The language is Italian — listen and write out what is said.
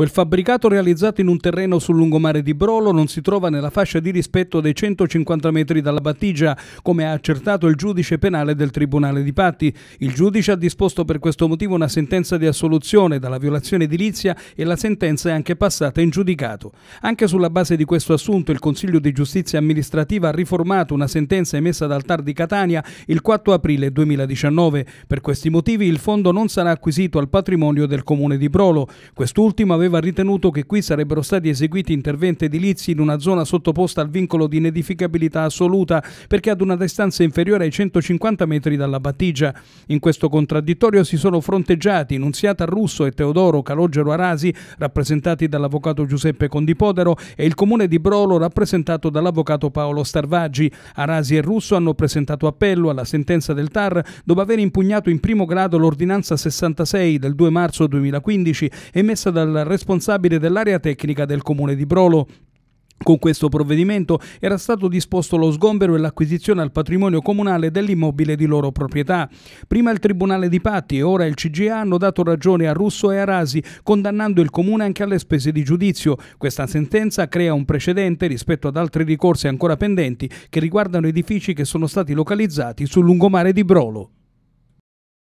Quel fabbricato realizzato in un terreno sul lungomare di Brolo non si trova nella fascia di rispetto dei 150 metri dalla battigia, come ha accertato il giudice penale del Tribunale di Patti. Il giudice ha disposto per questo motivo una sentenza di assoluzione dalla violazione edilizia e la sentenza è anche passata in giudicato. Anche sulla base di questo assunto il Consiglio di Giustizia amministrativa ha riformato una sentenza emessa dal TAR di Catania il 4 aprile 2019. Per questi motivi il fondo non sarà acquisito al patrimonio del comune di Brolo. Quest'ultimo aveva aveva ritenuto che qui sarebbero stati eseguiti interventi edilizi in una zona sottoposta al vincolo di inedificabilità assoluta perché ad una distanza inferiore ai 150 metri dalla battigia. In questo contraddittorio si sono fronteggiati Nunziata Russo e Teodoro Calogero Arasi, rappresentati dall'avvocato Giuseppe Condipodero, e il comune di Brolo, rappresentato dall'avvocato Paolo Starvaggi. Arasi e Russo hanno presentato appello alla sentenza del TAR dopo aver impugnato in primo grado l'ordinanza 66 del 2 marzo 2015 emessa dal responsabile dell'area tecnica del comune di Brolo, con questo provvedimento era stato disposto lo sgombero e l'acquisizione al patrimonio comunale dell'immobile di loro proprietà. Prima il Tribunale di Patti e ora il CGA hanno dato ragione a Russo e a Rasi, condannando il Comune anche alle spese di giudizio. Questa sentenza crea un precedente rispetto ad altri ricorsi ancora pendenti che riguardano edifici che sono stati localizzati sul lungomare di Brolo.